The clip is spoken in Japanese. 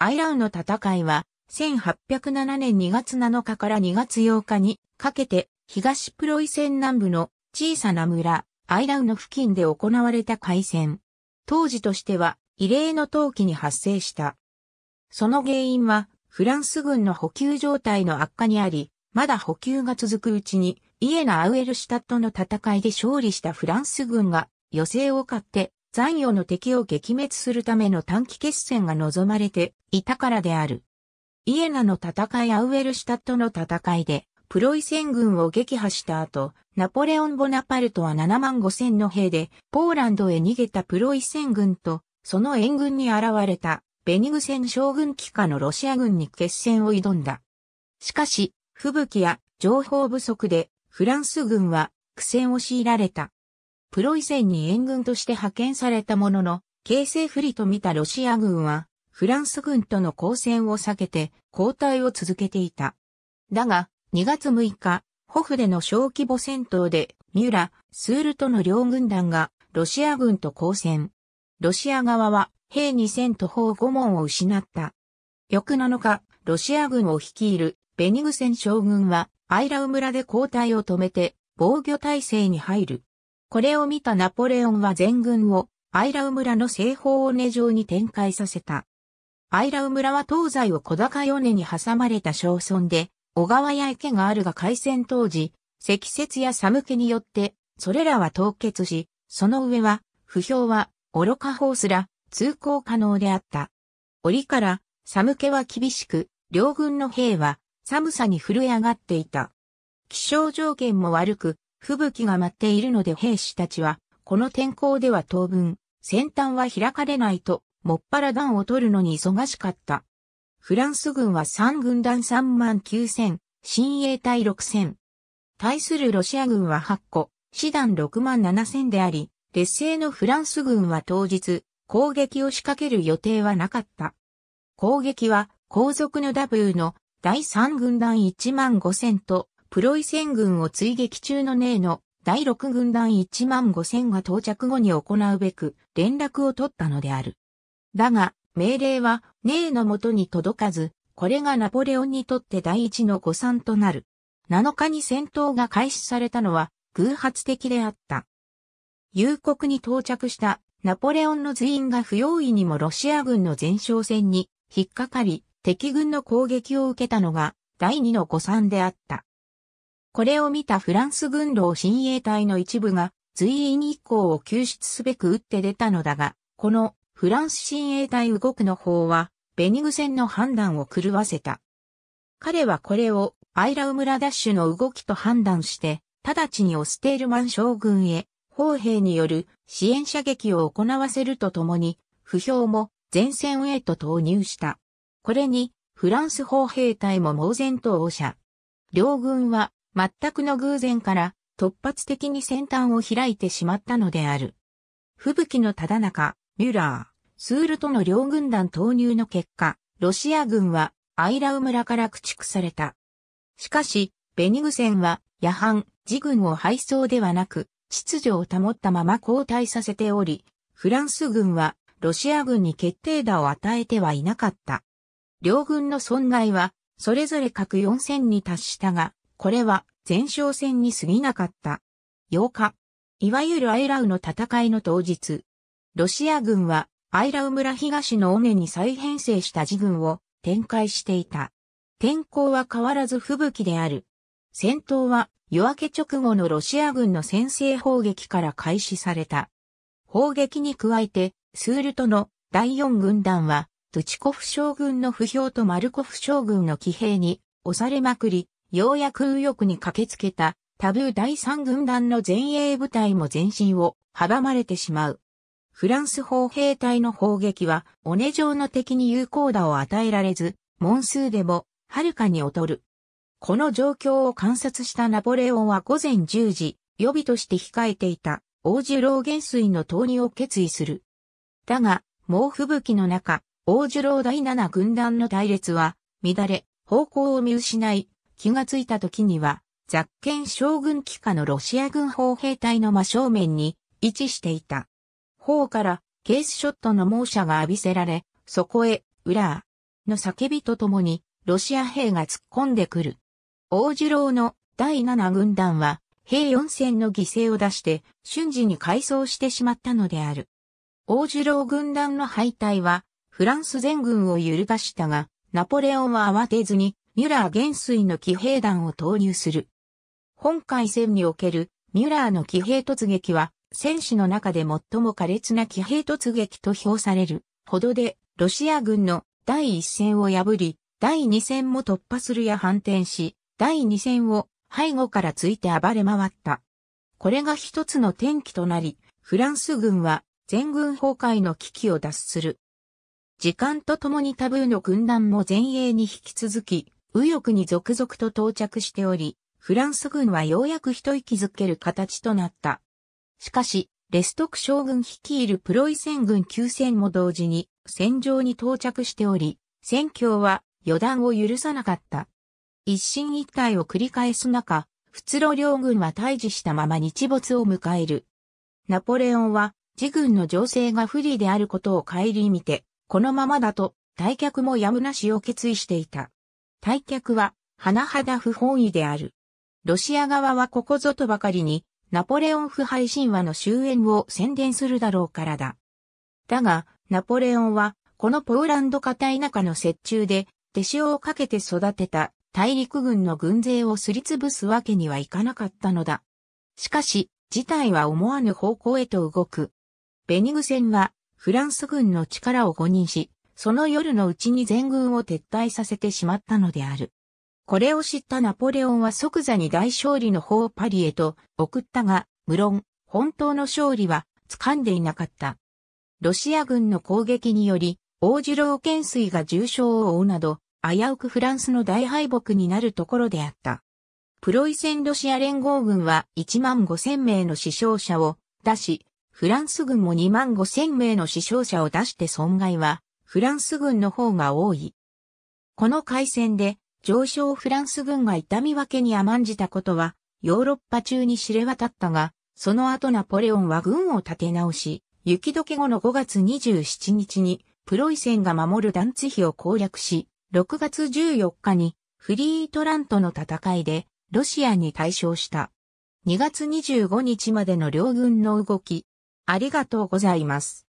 アイラウの戦いは、1807年2月7日から2月8日にかけて、東プロイセン南部の小さな村、アイラウの付近で行われた海戦。当時としては、異例の陶器に発生した。その原因は、フランス軍の補給状態の悪化にあり、まだ補給が続くうちに、イエナ・アウエルシュタットの戦いで勝利したフランス軍が、余勢を買って残余の敵を撃滅するための短期決戦が望まれていたからである。イエナの戦いアウエルシュタットの戦いで、プロイセン軍を撃破した後、ナポレオン・ボナパルトは7万5千の兵で、ポーランドへ逃げたプロイセン軍と、その援軍に現れた、ベニグセン将軍機下のロシア軍に決戦を挑んだ。しかし、吹雪や情報不足で、フランス軍は苦戦を強いられた。プロイセンに援軍として派遣されたものの、形勢不利と見たロシア軍は、フランス軍との交戦を避けて、交代を続けていた。だが、2月6日、ホフでの小規模戦闘で、ミュラ、スールとの両軍団が、ロシア軍と交戦。ロシア側は、兵2000と砲5門を失った。翌7日、ロシア軍を率いる、ベニグセン将軍は、アイラウ村で交代を止めて、防御体制に入る。これを見たナポレオンは全軍をアイラウ村の西方尾根上に展開させた。アイラウ村は東西を小高い尾根に挟まれた小村で、小川や池があるが海戦当時、積雪や寒気によって、それらは凍結し、その上は、不評は、愚か方すら、通行可能であった。折から、寒気は厳しく、両軍の兵は、寒さに震え上がっていた。気象条件も悪く、吹雪が舞っているので兵士たちは、この天候では当分、先端は開かれないと、もっぱら弾を取るのに忙しかった。フランス軍は3軍団3万9千、新衛隊6千。対するロシア軍は8個、師団6万7千であり、劣勢のフランス軍は当日、攻撃を仕掛ける予定はなかった。攻撃は、後続の W の第3軍団1万5千とプロイセン軍を追撃中のネーの第6軍団1万5千が到着後に行うべく連絡を取ったのである。だが、命令はネーの元に届かず、これがナポレオンにとって第一の誤算となる。7日に戦闘が開始されたのは偶発的であった。夕刻に到着したナポレオンの随員が不用意にもロシア軍の前哨戦に引っかかり、敵軍の攻撃を受けたのが第二の誤算であった。これを見たフランス軍老親衛隊の一部が、随意日光を救出すべく撃って出たのだが、このフランス親衛隊動くの方は、ベニグ戦の判断を狂わせた。彼はこれをアイラウムラダッシュの動きと判断して、直ちにオステールマン将軍へ、砲兵による支援射撃を行わせるとともに、不評も前線へと投入した。これに、フランス砲兵隊も猛然と応者。両軍は全くの偶然から突発的に先端を開いてしまったのである。吹雪の忠中、ミュラー、スールとの両軍団投入の結果、ロシア軍はアイラウ村から駆逐された。しかし、ベニグセンは、夜半、自軍を敗走ではなく、秩序を保ったまま交代させており、フランス軍はロシア軍に決定打を与えてはいなかった。両軍の損害は、それぞれ各4000に達したが、これは前哨戦に過ぎなかった。8日、いわゆるアイラウの戦いの当日、ロシア軍はアイラウ村東の尾根に再編成した自軍を展開していた。天候は変わらず吹雪である。戦闘は夜明け直後のロシア軍の先制砲撃から開始された。砲撃に加えて、スールトの第四軍団は、トゥチコフ将軍の不評とマルコフ将軍の騎兵に押されまくり、ようやく右翼に駆けつけたタブー第三軍団の前衛部隊も前進を阻まれてしまう。フランス砲兵隊の砲撃は、尾根状の敵に有効打を与えられず、門数でも、はるかに劣る。この状況を観察したナポレオンは午前10時、予備として控えていた、王樹老元帥の投入を決意する。だが、猛吹雪の中、王樹老第七軍団の隊列は、乱れ、方向を見失い、気がついた時には、ザッケン将軍機下のロシア軍砲兵隊の真正面に位置していた。砲からケースショットの猛射が浴びせられ、そこへ、ウラーの叫びとともに、ロシア兵が突っ込んでくる。大次郎の第七軍団は、兵四戦の犠牲を出して、瞬時に改装してしまったのである。大次郎軍団の敗退は、フランス全軍を揺るがしたが、ナポレオンは慌てずに、ミュラー元帥の騎兵団を投入する。本海戦におけるミュラーの騎兵突撃は、戦士の中で最も苛烈な騎兵突撃と評されるほどで、ロシア軍の第一線を破り、第二戦も突破するや反転し、第二戦を背後からついて暴れ回った。これが一つの転機となり、フランス軍は全軍崩壊の危機を脱する。時間とともにタブーの軍団も前衛に引き続き、右翼に続々と到着しており、フランス軍はようやく一息づける形となった。しかし、レストク将軍率いるプロイセン軍9戦も同時に戦場に到着しており、戦況は予断を許さなかった。一進一退を繰り返す中、仏路両軍は退治したまま日没を迎える。ナポレオンは自軍の情勢が不利であることを顧みて、このままだと退却もやむなしを決意していた。退却は、甚だ不本意である。ロシア側はここぞとばかりに、ナポレオン腐敗神話の終焉を宣伝するだろうからだ。だが、ナポレオンは、このポーランド片田舎の折衷で、手塩をかけて育てた大陸軍の軍勢をすりつぶすわけにはいかなかったのだ。しかし、事態は思わぬ方向へと動く。ベニグ戦は、フランス軍の力を誤認し、その夜のうちに全軍を撤退させてしまったのである。これを知ったナポレオンは即座に大勝利の方をパリへと送ったが、無論、本当の勝利は掴んでいなかった。ロシア軍の攻撃により、大次郎懸垂が重傷を負うなど、危うくフランスの大敗北になるところであった。プロイセンロシア連合軍は1万5千名の死傷者を出し、フランス軍も2万5千名の死傷者を出して損害はフランス軍の方が多い。この海戦で上昇フランス軍が痛み分けに甘んじたことはヨーロッパ中に知れ渡ったが、その後ナポレオンは軍を立て直し、雪解け後の5月27日にプロイセンが守るダンツヒを攻略し、6月14日にフリートラントの戦いでロシアに対象した。2月25日までの両軍の動き。ありがとうございます。